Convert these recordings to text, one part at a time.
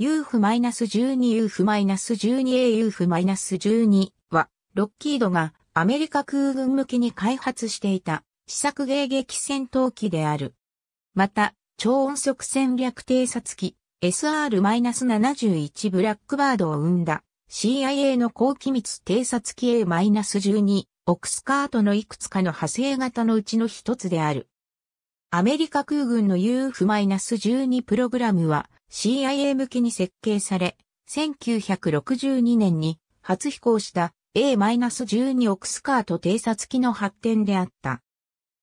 UF-12UF-12AUF-12 は、ロッキードがアメリカ空軍向けに開発していた試作迎撃戦闘機である。また、超音速戦略偵察機 SR-71 ブラックバードを生んだ CIA の高機密偵察機 A-12 オクスカートのいくつかの派生型のうちの一つである。アメリカ空軍の UF-12 プログラムは CIA 向けに設計され、1962年に初飛行した A-12 オクスカート偵察機の発展であった。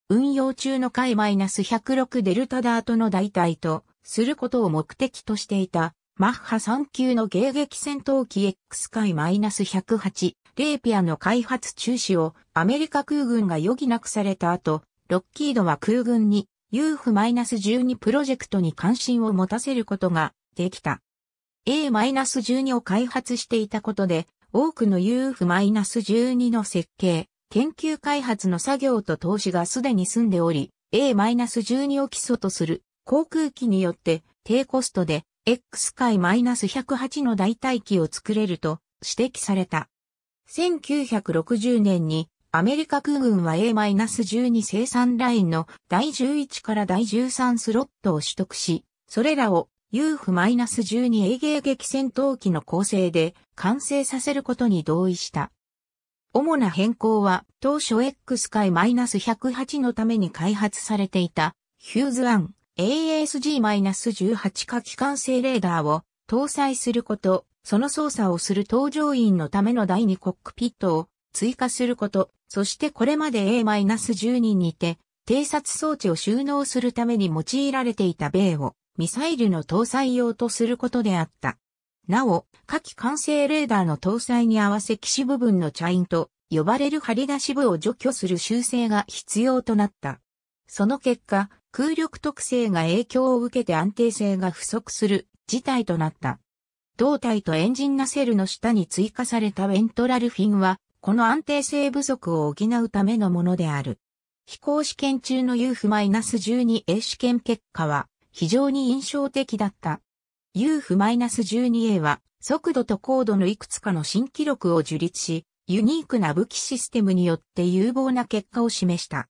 運用中の海 -106 デルタダートの代替とすることを目的としていたマッハ3級の迎撃戦闘機 X 海 -108 レーピアの開発中止をアメリカ空軍が余儀なくされた後、ロッキードは空軍に UF-12 プロジェクトに関心を持たせることができた。A-12 を開発していたことで、多くの UF-12 の設計、研究開発の作業と投資がすでに済んでおり、A-12 を基礎とする航空機によって低コストで X 回 -108 の代替機を作れると指摘された。1960年にアメリカ空軍は A-12 生産ラインの第11から第13スロットを取得し、それらを UF-12 A 芸撃戦闘機の構成で完成させることに同意した。主な変更は当初 X 回 -108 のために開発されていたヒューズ1 ASG-18 火器管制レーダーを搭載すること、その操作をする搭乗員のための第2コックピットを追加すること、そしてこれまで a 1人にて、偵察装置を収納するために用いられていた米をミサイルの搭載用とすることであった。なお、下記完成レーダーの搭載に合わせ機種部分のチャインと呼ばれる張り出し部を除去する修正が必要となった。その結果、空力特性が影響を受けて安定性が不足する事態となった。胴体とエンジンナセルの下に追加されたベントラルフィンはこの安定性不足を補うためのものである。飛行試験中の UF-12A 試験結果は非常に印象的だった。UF-12A は速度と高度のいくつかの新記録を樹立し、ユニークな武器システムによって有望な結果を示した。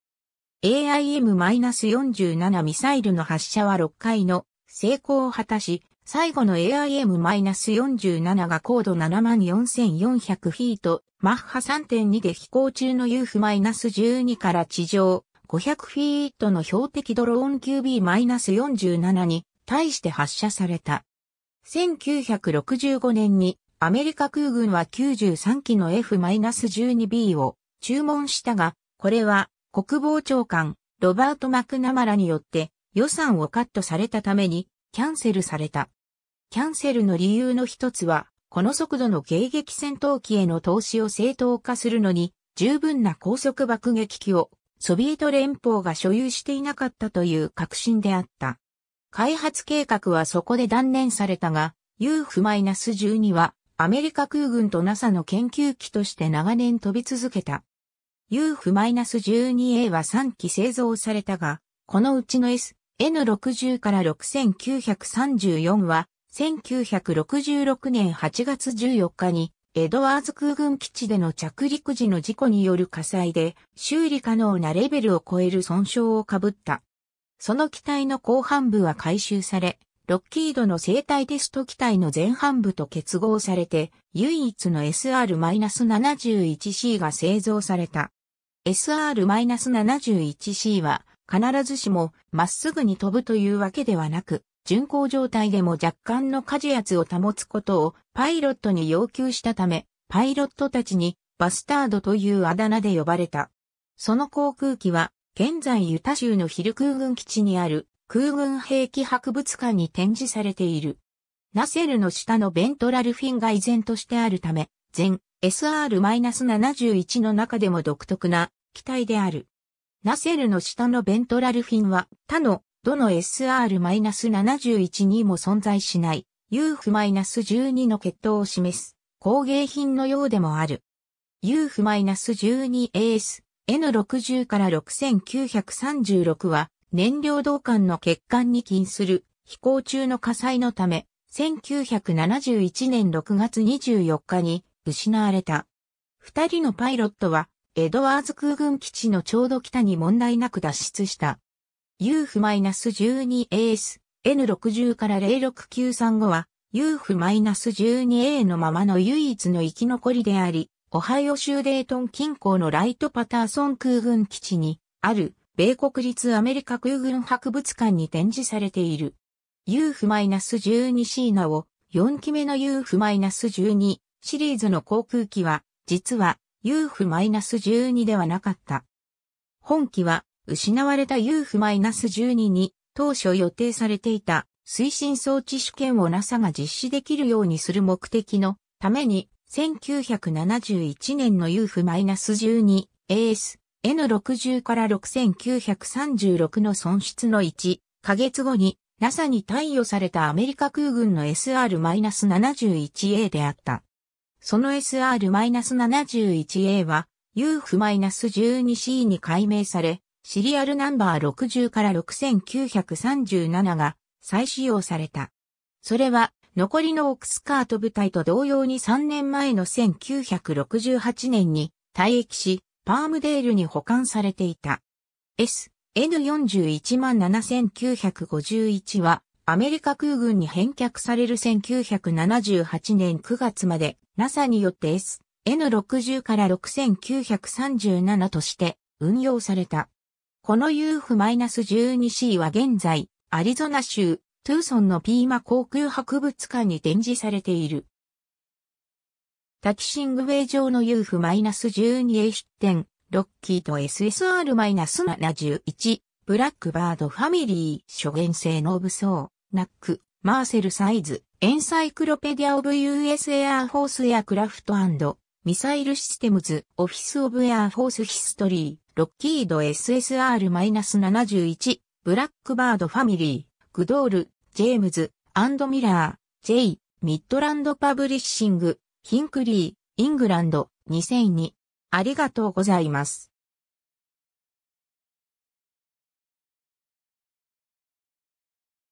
AIM-47 ミサイルの発射は6回の成功を果たし、最後の AIM-47 が高度74,400フィート、マッハ3.2で飛行中の UF-12 から地上500フィートの標的ドローン QB-47 に対して発射された。1965年にアメリカ空軍は93機の F-12B を注文したが、これは国防長官ロバート・マクナマラによって予算をカットされたためにキャンセルされた。キャンセルの理由の一つは、この速度の迎撃戦闘機への投資を正当化するのに、十分な高速爆撃機をソビエト連邦が所有していなかったという確信であった。開発計画はそこで断念されたが、UF-12 はアメリカ空軍と NASA の研究機として長年飛び続けた。UF-12A は3機製造されたが、このうちの S、N60 から6934は1966年8月14日に、エドワーズ空軍基地での着陸時の事故による火災で、修理可能なレベルを超える損傷をかぶった。その機体の後半部は回収され、ロッキードの生体テスト機体の前半部と結合されて、唯一の SR-71C が製造された。SR-71C は必ずしもまっすぐに飛ぶというわけではなく、巡航状態でも若干の事圧を保つことをパイロットに要求したため、パイロットたちにバスタードというあだ名で呼ばれた。その航空機は、現在ユタ州のヒル空軍基地にある空軍兵器博物館に展示されている。ナセルの下のベントラルフィンが依然としてあるため、全 SR-71 の中でも独特な機体である。ナセルの下のベントラルフィンは他のどの SR-71 にも存在しない UF-12 の血統を示す工芸品のようでもある。UF-12AS N60 から6936は燃料導管の欠陥に起因する飛行中の火災のため1971年6月24日に失われた。二人のパイロットはエドワーズ空軍基地のちょうど北に問題なく脱出した。UF-12AS N60 から06935は UF-12A のままの唯一の生き残りであり、オハイオ州デートン近郊のライトパターソン空軍基地にある米国立アメリカ空軍博物館に展示されている。UF-12C なお4機目の UF-12 シリーズの航空機は実は UF-12 ではなかった。本機は失われた UF-12 に当初予定されていた推進装置試験を NASA が実施できるようにする目的のために1971年の UF-12 AS N60 から6936の損失の1ヶ月後に NASA に貸与されたアメリカ空軍の SR-71A であった。その SR-71A は UF-12C に改名され、シリアルナンバー60から6937が再使用された。それは残りのオックスカート部隊と同様に3年前の1968年に退役し、パームデールに保管されていた。S、N417,951 はアメリカ空軍に返却される1978年9月まで NASA によって S、N60 から6937として運用された。この UF-12C は現在、アリゾナ州、トゥーソンのピーマ航空博物館に展示されている。タキシングウェイ上の UF-12A 出展、ロッキーと SSR-71、ブラックバードファミリー、初現性の武装、ナック、マーセルサイズ、エンサイクロペディア・オブ・ US エアーフォース・エアクラフトミサイルシステムズ・オフィス・オブ・エアーフォース・ヒストリー。ロッキード SSR-71、ブラックバードファミリー、グドール、ジェームズ、アンドミラー、ジェイ、ミッドランドパブリッシング、ヒンクリー、イングランド、2002。ありがとうございます。